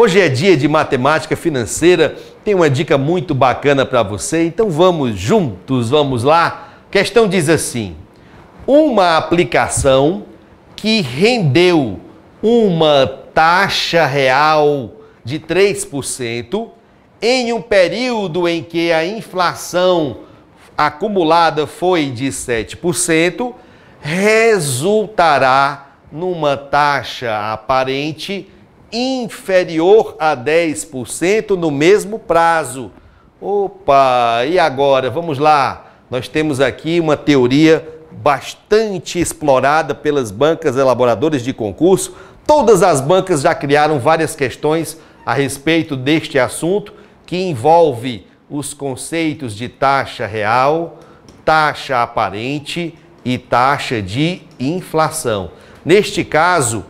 Hoje é dia de matemática financeira, tem uma dica muito bacana para você, então vamos juntos, vamos lá. A questão diz assim: uma aplicação que rendeu uma taxa real de 3% em um período em que a inflação acumulada foi de 7%, resultará numa taxa aparente inferior a 10% no mesmo prazo. Opa, e agora? Vamos lá. Nós temos aqui uma teoria bastante explorada pelas bancas elaboradoras de concurso. Todas as bancas já criaram várias questões a respeito deste assunto, que envolve os conceitos de taxa real, taxa aparente e taxa de inflação. Neste caso,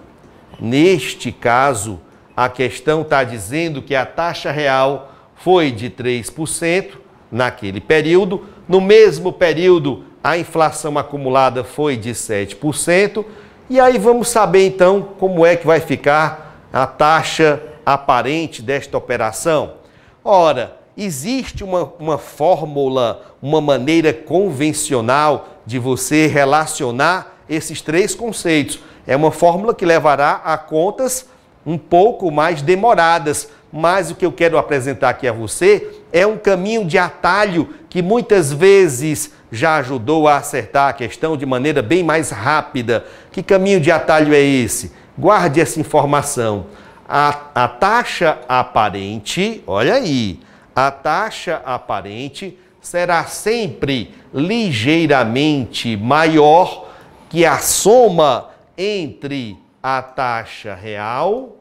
Neste caso, a questão está dizendo que a taxa real foi de 3% naquele período. No mesmo período, a inflação acumulada foi de 7%. E aí vamos saber então como é que vai ficar a taxa aparente desta operação. Ora, existe uma, uma fórmula, uma maneira convencional de você relacionar esses três conceitos. É uma fórmula que levará a contas um pouco mais demoradas, mas o que eu quero apresentar aqui a você é um caminho de atalho que muitas vezes já ajudou a acertar a questão de maneira bem mais rápida. Que caminho de atalho é esse? Guarde essa informação. A, a taxa aparente, olha aí, a taxa aparente será sempre ligeiramente maior que a soma entre a taxa real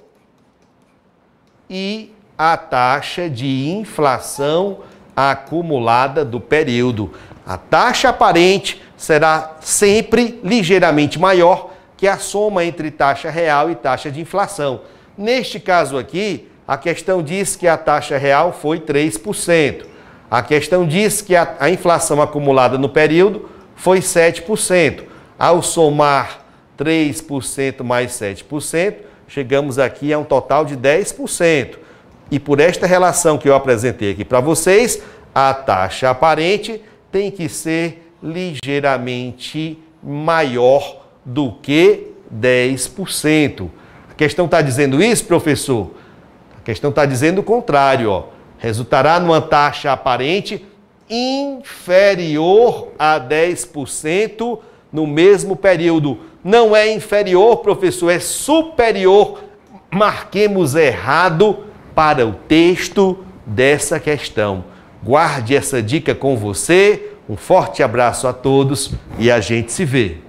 e a taxa de inflação acumulada do período. A taxa aparente será sempre ligeiramente maior que a soma entre taxa real e taxa de inflação. Neste caso aqui, a questão diz que a taxa real foi 3%. A questão diz que a, a inflação acumulada no período foi 7%. Ao somar 3% mais 7%, chegamos aqui a um total de 10%. E por esta relação que eu apresentei aqui para vocês, a taxa aparente tem que ser ligeiramente maior do que 10%. A questão está dizendo isso, professor? A questão está dizendo o contrário. Ó. Resultará numa taxa aparente inferior a 10% no mesmo período não é inferior, professor, é superior. Marquemos errado para o texto dessa questão. Guarde essa dica com você. Um forte abraço a todos e a gente se vê.